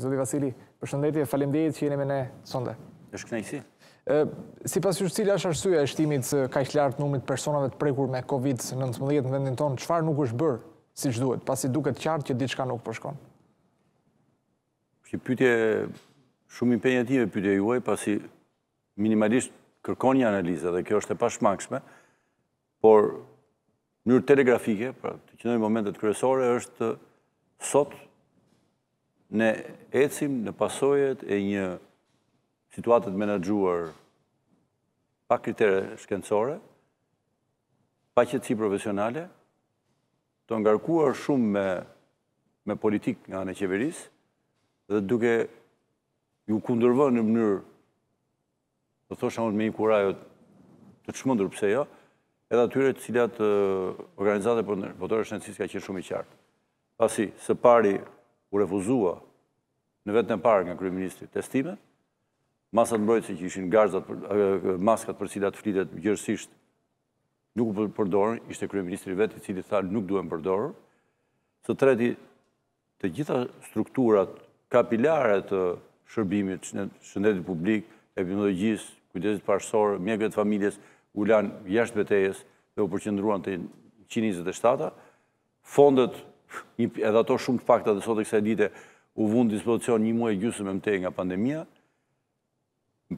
Zoti Vasili, përshëndetje, falemdejit që jene me ne sonde. është knejsi. Si pas që cilë është arsua e shtimit së i lartë numit personave të prekur me COVID-19 në vendin tonë, qëfar nuk është bërë, si që duhet, pasi duket qartë që diçka nuk përshkon? Që pytje shumë impenjative pytje juaj, pasi minimalisht kërkon një analizë dhe kjo është e pashmakshme, por njërë telegrafike, pra të qëndojnë momentet kërësore, është sot ne ecim në pasojet e një situatet menagjuar pa kriterë shkendësore, pa qëtësi profesionale, të ngarkuar shumë me politik nga në qeveris, dhe duke ju kundërvën në mënyrë, të thosha unë me i kurajot të të shmëndur pëse jo, edhe atyre të cilat organizatët për po, në po votore shënësis ka qërë shumë i qartë. Pasi, së pari, u refuzua në vetën e parë nga kryeministri testime, masat mbrojtëse që ishin gazat, maskat për cilat flitet gjërësisht nuk u përdorën, ishte kryeministri vetë i cili tha nuk duhem përdorën, së treti të gjitha strukturat kapilare të shërbimit, shëndetit publik, epidemiologjisë, kujdesit parsor, mjekët të familjes, u lanë jashtë betejes dhe u përqëndruan të 127-a, fondet edhe ato shumë të pakta dhe sot e kësa e dite u vund dispozicion një muaj gjusë me mtej nga pandemia,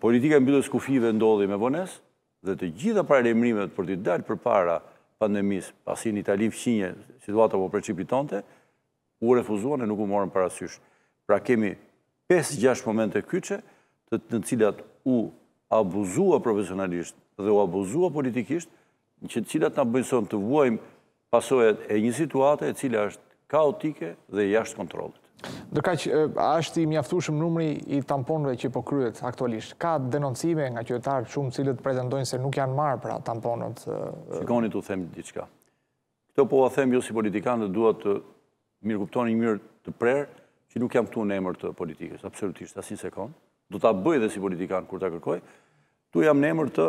politika e mbjëdës kufive ndodhi me bones, dhe të gjitha parere për të dalë për para pandemis, pasi një talim fëqinje situata po precipitante, u refuzuan e nuk u morën parasysh. Pra kemi 5-6 momente kyqe të të në cilat u abuzua profesionalisht dhe u abuzua politikisht, në që të cilat në abuzon të vuajmë pasojat e një situate e cila është kaotike dhe jashtë kontrolit. që ashtë i mjaftushëm numri i tamponve që po kryet aktualisht. Ka denoncime nga qëtarë shumë cilët pretendojnë se nuk janë marë pra tamponët? Shikoni të themi diqka. Këto po a themi jo si politikanë dhe duhet të mirë kuptoni një mirë të prerë që nuk jam këtu në emër të politikës. Absolutisht, asin se konë. Do të bëjë dhe si politikanë kur të kërkoj. Tu jam në emër të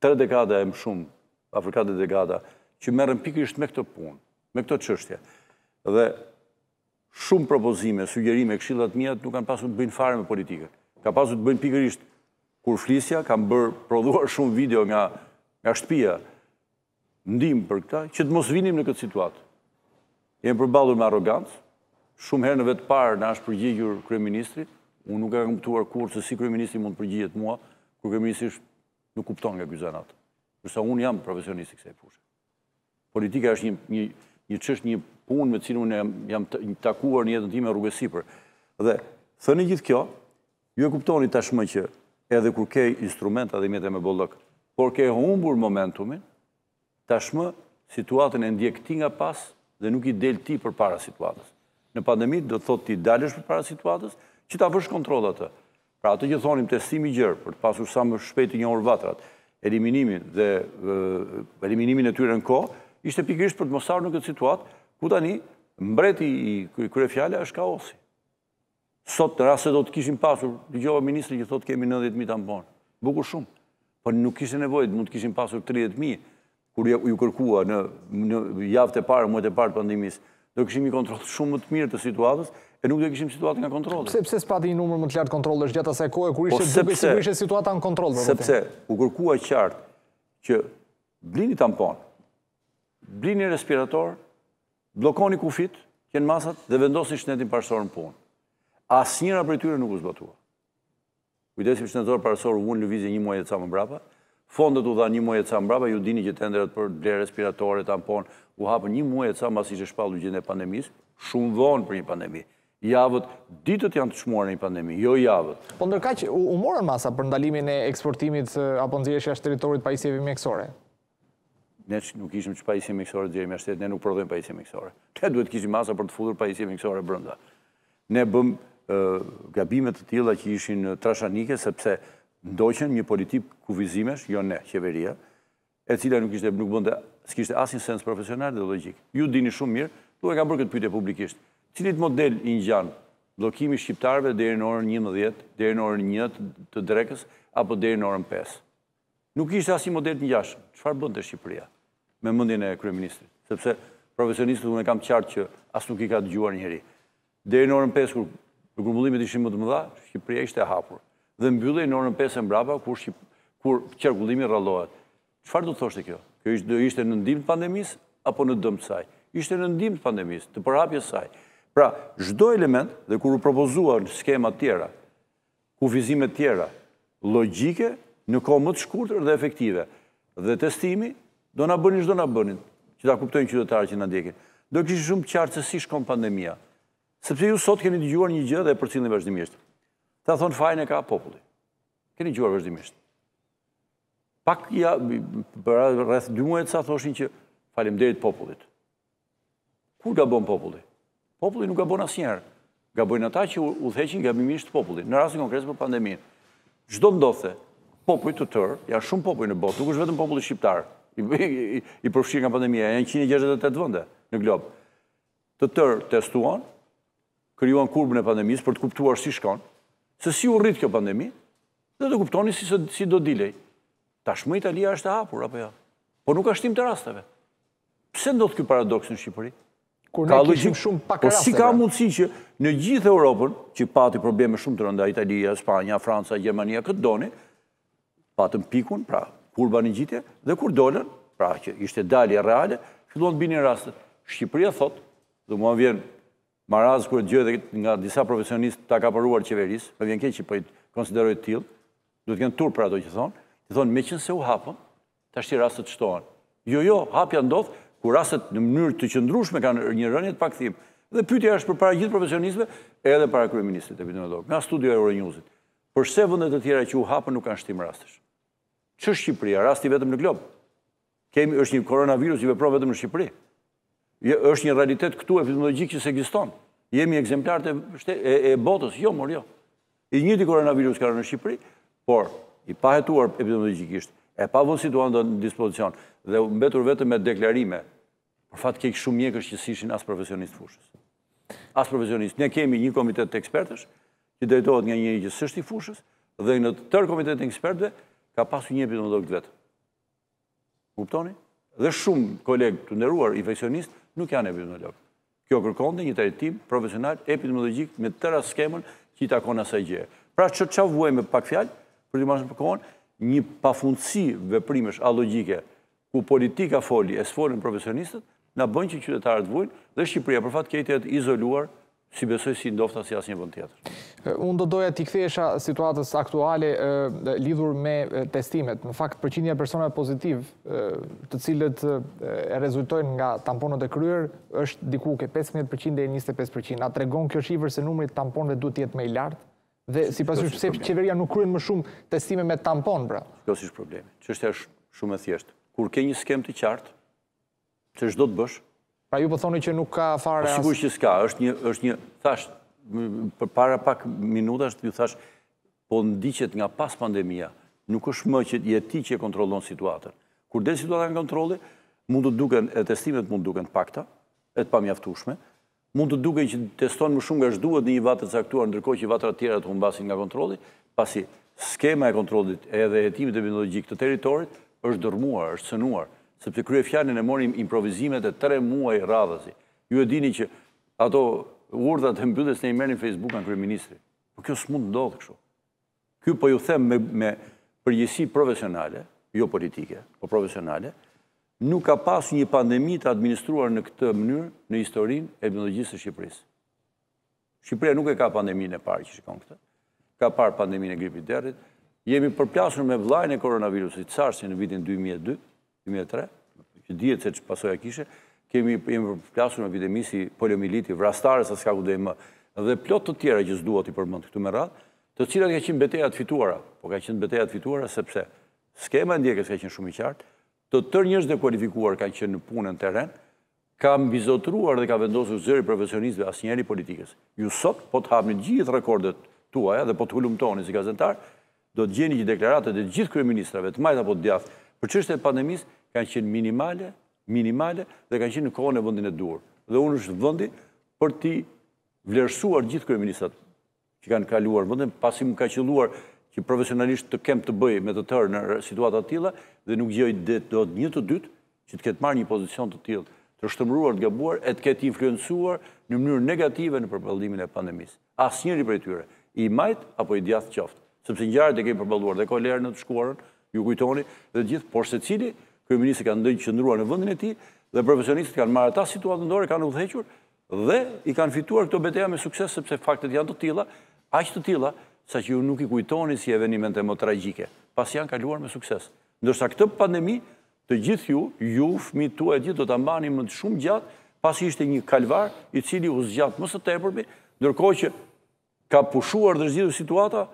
tre dekada e më shumë, afrikate dekada, që merën pikisht me këtë punë, me këtë qështje dhe shumë propozime, sugjerime, këshillat mija nuk kanë pasur të bëjnë fare me politike. Ka pasur të bëjnë pikërisht kur flisja, kam bërë, produar shumë video nga, nga shtëpia, ndim për këta, që të mos vinim në këtë situatë. Jemë përbalur me arogancë, shumë herë në vetë parë në ashtë përgjigjur kërëministri, unë nuk e kam pëtuar kur se si kërëministri mund përgjigjet mua, kur kërëministri nuk kupton nga kërëzanatë. Nërsa unë jam profesionisti kësaj fushë. Politika është një, një, një qështë një punë me cilë unë jam takuar një jetën ti me rrugës sipër. Dhe, thënë i gjithë kjo, ju e kuptoni tashmë që edhe kur ke instrumenta dhe imete me bollëk, por ke humbur momentumin, tashmë situatën e ndjekti nga pas dhe nuk i del ti për para situatës. Në pandemit do të thot ti dalësh për para situatës që ta vësh kontrolat të. Pra atë që thonim testimi gjërë për të pasur sa më shpejt një orë vatrat, eliminimin dhe eliminimin e tyre në ko, ishte pikrish për të mosarë në këtë situatë ku tani mbreti i kërë fjale është kaosi. Sot në rase do të kishim pasur, të gjohë ministri që thot kemi 90.000 tamponë, bukur shumë, për nuk kishë nevojt, mund të kishim pasur 30.000, kur ju kërkua në javët e parë, mëjt e parë të pandimis, do kishim i kontrolë shumë më të mirë të situatës, E nuk do kishim situatë nga kontrolë. Sepse s'pati i numër më të lartë kontrolë është gjatë asaj kohë, kur po ishe situatë në kontrolë. Sepse, u kërkua qartë që blini tamponë, blini respiratorë, blokoni kufit, kënë masat dhe vendosin shtetin në punë. As njëra për tyre nuk u zbatua. Kujdesim shtetor parësorë unë në vizje një muaj e ca më brapa, fondet u dha një muaj e ca më brapa, ju dini që tenderet për dhe respiratorit, tampon, u hapë një muaj e ca më asishe shpallu gjithë në pandemis, shumë vonë për një pandemi. Javët, ditët janë të shmuar në një pandemi, jo javët. Po ndërka që u morën masa për ndalimin e eksportimit apo nëzirësh e ashtë teritorit pa i mjekësore? ne nuk ishim që pajisje miksore dhe gjerim e shtetë, ne nuk prodhojmë pajisje miksore. Ne duhet kishim masa për të fudur pajisje miksore brënda. Ne bëm gabimet të tila që ishin trashanike, sepse ndoqen një politip vizimesh, jo ne, qeveria, e cila nuk ishte, nuk bënda, s'kishte asin sens profesional dhe logik. Ju dini shumë mirë, tu e kam bërë këtë pyte publikisht. Cilit model i një gjanë, blokimi shqiptarve dhe në orën 11, dhe në orën 1 të drekës, apo dhe në orën 5? Nuk ishte asin model të një gjashë. Qëfar Shqipëria? me mundin e kryeministrit, sepse profesionistët unë e kam qartë që asë nuk i ka të gjuar njëri. Dhe në orën 5, kur grumbullimit ishim më të mëdha, Shqipëria ishte hapur. Dhe mbyllej në orën 5 e mbraba, kur, kur qërgullimi rallohet. Qëfar du të thoshtë kjo? Kjo ishte, në ndim të pandemis, apo në dëmë të saj? Ishte në ndim të pandemis, të përhapje saj. Pra, zdo element, dhe kur u propozua në skema tjera, kufizime tjera, logike, në komë të shkurtër dhe efektive, dhe testimi, Do në bënin, do në bënin, që ta kuptojnë qytetarë që në ndjekin. Do kështë shumë qartë kom si shkom pandemia. Sepse ju sot keni të gjuar një gjë dhe për cilin vazhdimisht. Ta thonë fajnë e ka populli. Keni gjuar vazhdimisht. Pak ja, për rrëth dy muajt, sa thoshin që falim derit popullit. Kur ga bon populli? Populli nuk ga bon as njerë. Ga bojnë ata që u theqin ga populli. Në rrasin konkretës për pandemi. Gjdo ndothë, popullit të tërë, janë shumë popullit në botë, nuk është vetëm popullit shqiptarë, i përfshirë nga pandemija, janë 168 vënde në globë. Të tërë testuan, kryuan kurbën e pandemisë për të kuptuar si shkon, se si u rritë kjo pandemi, dhe të kuptoni si do dilej. Tashmë Italia është e hapur, apo ja? Jo? Por nuk ashtim të rasteve. Pse ndodhë kjo paradoks në Shqipëri? Kur ne kishim shumë pak rasteve. Po si ka pra. mundësi që në gjithë Europën, që pati probleme shumë të rënda, Italia, Spania, Franca, Gjermania, këtë doni, patëm pikun, pra, kur ban një gjitje dhe kur dolen, pra që ishte dalje reale, fillon të bini në rastet. Shqipëria thot, dhe mua vjen maraz kërë gjë dhe nga disa profesionist të akaparuar qeveris, më vjen keqë që për po i konsideroj të tilë, duhet të kënë tur për ato që thonë, të thonë me qënë se u hapën, të ashtë i rastet shtohen. Jo, jo, hapja ndodhë, ku rastet në mënyrë të qëndrushme kanë një rënjët pak thimë. Dhe pytja është për para gjithë profesionistëve, edhe para kërë ministrit, e bitë me dohë, nga studio e Euronewsit. Përse vëndet të tjera që u hapën nuk kanë shtimë rastesh? Që Shqipëria? Rasti vetëm në glob. Kemi, është një koronavirus i vepro vetëm në Shqipëri. është një realitet këtu epidemiologjik që se egziston. Jemi ekzemplar të e, botës, jo, mor, jo. I një të koronavirus ka në Shqipëri, por i pahetuar epidemiologjikisht, e pa vënë situatë në dispozicion, dhe mbetur vetëm me deklarime, për fatë kekë shumë mjekës që sishin as profesionistë fushës. As profesionistë, Ne kemi një komitet të ekspertës, që drejtojt nga një një që i fushës, dhe në tërë komitet të ekspertëve, ka pasu një epidemiolog të vetë. Kuptoni? Dhe shumë kolegë të nderuar infekcionistë nuk janë epidemiolog. Kjo kërkonte një trajtim profesional epidemiologik me tëra skemën që i takon asaj gjëje. Pra ç'o çavuaj me pak fjalë, për të mëshëm kohën, një pafundësi veprimesh alogjike ku politika foli e sfolën profesionistët, na bën që qytetarët vujnë dhe Shqipëria për fat keq jetë izoluar si besoj si ndofta si një vend tjetër. Unë do doja t'i kthesha situatës aktuale lidhur me testimet. Në fakt përqindja e personave pozitiv, të cilët e rezultojnë nga tamponët e kryer është diku ke 15% e 25%. të tregon kjo shifër se numri i tamponëve duhet të jetë më i lartë dhe pasur që qeveria nuk kryen më shumë testime me tampon, pra. Kjo është problemi. Çështja është shumë e thjeshtë. Kur ke një skem të qartë, ç'është do të bësh, Pra ju përthoni po që nuk ka fare po, asë... Sigur që s'ka, është një, është një, thash, për para pak është ju thash, po ndiqet nga pas pandemija, nuk është më që jeti që kontrolon situatën. Kur dhe situatën në kontroli, mund të duken, e testimet mund të duken pakta, e të pamjaftushme, mund të duken që teston më shumë nga shduhet një vatër caktuar, ndërkoj që vatër atjera të humbasin nga kontroli, pasi skema e kontrolit edhe jetimit e të teritorit është dërmuar, është sepse krye fjallin e morim improvizimet e tre muaj radhësi. Ju e dini që ato urdhët e mbydhës ne i merim Facebook në krye ministri. Po kjo s'mund të ndodhë kësho. Kjo po ju them me përgjësi profesionale, jo politike, po profesionale, nuk ka pas një pandemi të administruar në këtë mënyrë në historinë e biologjisë të Shqipërisë. Shqipëria nuk e ka pandemi në parë që shikon këtë, ka parë pandemi në gripit derit, jemi përplasur me vlajnë e koronavirusit, sarsin në vitin 2002, 2003, që djetë se që pasoja kishe, kemi përplasur në epidemi si poliomiliti, vrastare, sa s'ka ku dhe më, dhe plot të tjera që s'duat i përmënd këtu me radhë, të cilat ka qenë beteja të fituara, po ka qenë beteja të fituara, sepse skema ndjekës ka qenë shumë i qartë, të tër njështë dhe kualifikuar ka qenë në punën teren, ka mbizotruar dhe ka vendosur zëri profesionistëve asë njeri politikës. Ju sot, po të hapni gjithë rekordet tuaja dhe po të hulumtoni si gazetar, do të gjeni që deklaratet e gjithë kërë të majtë apo të djathë, Për qështë e pandemis, kanë qenë minimale, minimale, dhe kanë qenë në kohën e vëndin e duar. Dhe unë është vëndi për ti vlerësuar gjithë kërë ministrat që kanë kaluar vëndin, pasi më ka qëlluar që profesionalisht të kem të bëj me të tërë në situatat tila, dhe nuk gjoj dhe do të një të dytë që të ketë marrë një pozicion të tjilë të shtëmruar, të gabuar, e të ketë influencuar në mënyrë negative në përpëllimin e pandemis. Asë njëri për e tyre, i majtë apo i djathë qoftë, sëpse njërët e kemë përbalduar dhe kolerë në të shkuarën, ju kujtoni, dhe gjithë, por se cili, kërëministë kanë ndëjë qëndrua në vëndin e ti, dhe profesionistët kanë marë ta situatë ndore, kanë udhequr, dhe i kanë fituar këto beteja me sukses, sepse faktet janë të tila, aqë të tila, sa që ju nuk i kujtoni si evenimente më tragjike, pas janë kaluar me sukses. Ndërsa këtë pandemi, të gjithë ju, ju fmi tu e gjithë do të ambani më të shumë gjatë, pas ishte një kalvar i cili u zgjatë më së të e ndërko që ka pushuar dhe situata,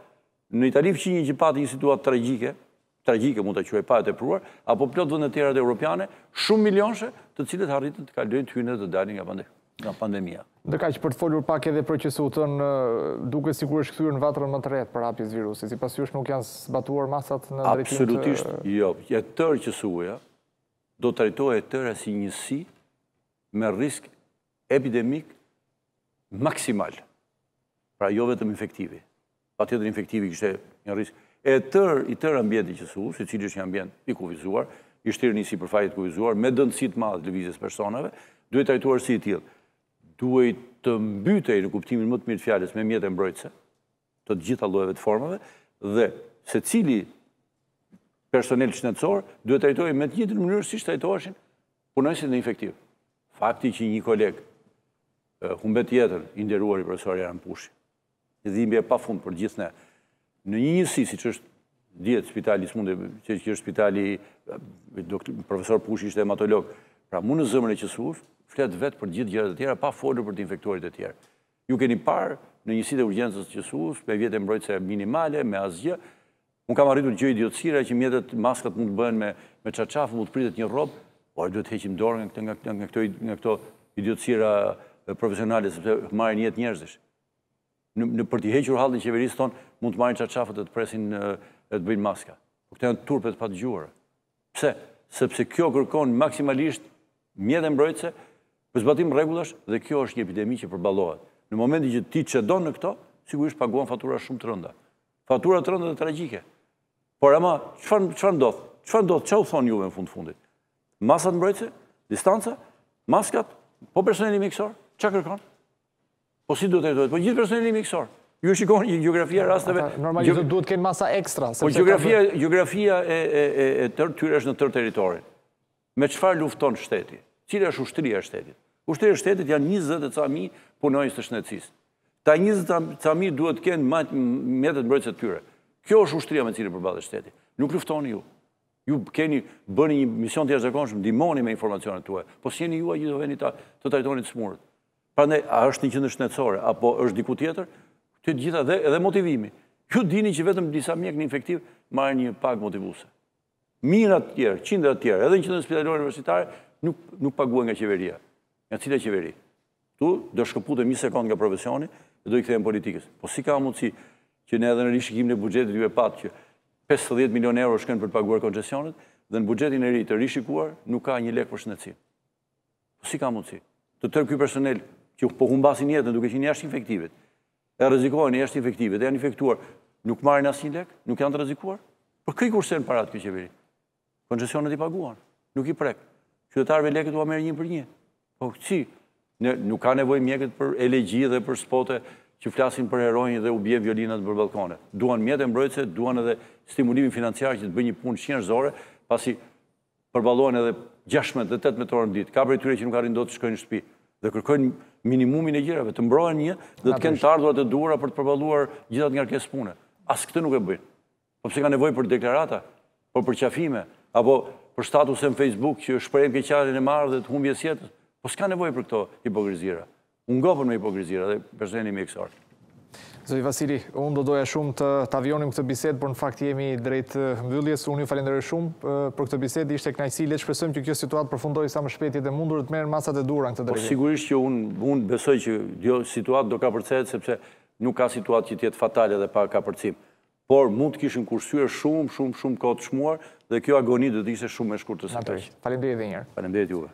në Italif që një që pati një situatë tragjike, tragike, mund të quaj pa e të apo plot të tjera të europiane, shumë milionshe të cilët harritën të kalëdojnë të hynë dhe dalin nga pandemi nga pandemija. Dhe ka që për të folur pak edhe për që sotën duke si kur është këtyrë në vatërën më të retë për apjës virusit, si pasyush nuk janë zbatuar masat në drejtim të... Absolutisht, jo, e tërë që suja do të rejtojë e tërë si njësi me risk epidemik maksimal, pra jo vetëm infektivit pa tjetër infektivi kështë një risk. E tërë, i tërë ambjenti që su, se cilë është një ambjent i kufizuar, i shtirë një si përfajit kufizuar, me dëndësit madhë të vizis personave, duhet të ajtuar si tjilë. Duhet të mbytej në kuptimin më të mirë të fjales me mjetë e mbrojtëse, të gjitha lojeve të formave, dhe se cili personel që në tësorë, duhet të ajtuar me të gjithë në mënyrë si shtë punojësit në infektiv. Fakti që një kolegë, eh, humbet jetën, inderuar i profesor Jaran Pushi, dhimbje pa fund për gjithë ne. Në një njësi, si që është djetë spitali, që që është spitali, profesor Pushi ishte hematolog, pra mu në zëmër e që suf, fletë vetë për gjithë gjërët të tjera, pa folër për të infektuarit e tjera. Ju keni parë në njësi e urgjensës që suf, me vjetë e mbrojtëse minimale, me asgjë, unë kam arritur gjë idiotësira që mjetët maskat mund të bëhen me qaqafë, mund të pritet një robë, oj, duhet heqim dorë nga këto idiotësira profesionale, sepse marë njët njerëzish në për t'i hequr halën qeverisë tonë, mund të marrin qarqafët e të presin e të bëjnë maska. Po këte janë turpe të patë gjuarë. Pse? Sepse kjo kërkon maksimalisht mjedhe mbrojtëse, për zbatim regullash dhe kjo është një epidemi që përbalohet. Në momenti që ti që donë në këto, sigurisht paguan fatura shumë të rënda. Fatura të rënda dhe tragike. Por ama, që fa ndodhë? Që fa ndodhë? Që fa ndodhë? Që fa ndodhë? Që fa ndodhë? Që fa ndodhë? Që fa ndodhë? Që Po si duhet të jetojtë? Po gjithë personeli mikësor. Ju shikoni geografia rasteve... Normalisht duhet të kenë masa ekstra. Po geografia e tërë tërë është në tërë teritorin. Me qëfar lufton shteti? Cire është ushtëria shtetit? Ushtëria shtetit janë 20 e cami punojnës të shnecisë. Ta 20 e cami duhet të kenë metet mbrojtës e tyre. Kjo është ushtëria me cire përbadhe shtetit. Nuk luftoni ju. Ju keni bërë një mision të jashtë zakonshëm, dimoni me informacionet të uaj. Po s'jeni ju a gjithë të Pra ne, a është një qëndër shnetësore, apo është diku tjetër, të gjitha dhe edhe motivimi. Kjo dini që vetëm disa mjek një infektiv marë një pak motivuse. Mirat tjerë, qindrat tjerë, edhe një qëndër spitalore universitare, nuk, nuk paguen nga qeveria, nga e qeveri. Tu, do shkëpute një sekund nga profesioni, dhe do i këthejmë politikës. Po si ka mundësi që ne edhe në rishikim në bugjetit ju e patë që 50 milion euro shkën për paguar koncesionet, dhe në bugjetin e ri të rishikuar nuk ka një lek për shëndetësi. Po si ka mundësi? Të tërë kjoj personel që po humbasin jetën duke qenë jashtë infektivit, e rrezikohen jashtë infektivit, janë infektuar, nuk marrin asnjë lek, nuk janë të rrezikuar? Për kë kursen para të qeveri, Koncesionet i paguan, nuk i prek. qytetarve lekët u merr një për një. Po si? Ne nuk ka nevojë mjekët për elegji dhe për spote që flasin për heronjë dhe u bje violinat për balkone. Duan mjetë mbrojtëse, duan edhe stimulimin financiar që të bëjë një punë shenëzore, pasi përbalohen edhe 16 dhe 18 orë në ditë. Ka për e tyre që nuk arin do të shkojnë në shtëpi dhe kërkojnë minimumin e gjërave, të mbrojnë një dhe të kënë të ardhurat e dura për të përbaluar gjithat nga rkes pune. As këtë nuk e bëjnë. Po përse ka nevoj për deklarata, po për qafime, apo për status e në Facebook që shprejmë kje qarin e marrë dhe të humbjes jetës. Po s'ka nevoj për këto hipokrizira. Unë gopën me hipokrizira dhe përse një mjekësartë. Zoi Vasili, unë do doja shumë të avionim këtë bisedë, por në fakt jemi drejt mbylljes. Unë ju falenderoj shumë për këtë bisedë, ishte kënaqësi. Le të shpresojmë që kjo situatë përfundojë sa më shpejt jetë mundur të merë masat e dhura këtë po, drejtë. Po sigurisht që unë unë besoj që kjo situatë do kapërcet sepse nuk ka situatë që të jetë fatale dhe pa kapërcim. Por mund të kishin kursyer shumë shumë shumë kohë të çmuar dhe kjo agoni do të ishte shumë e shkurtër. Faleminderit edhe një herë. Faleminderit juve.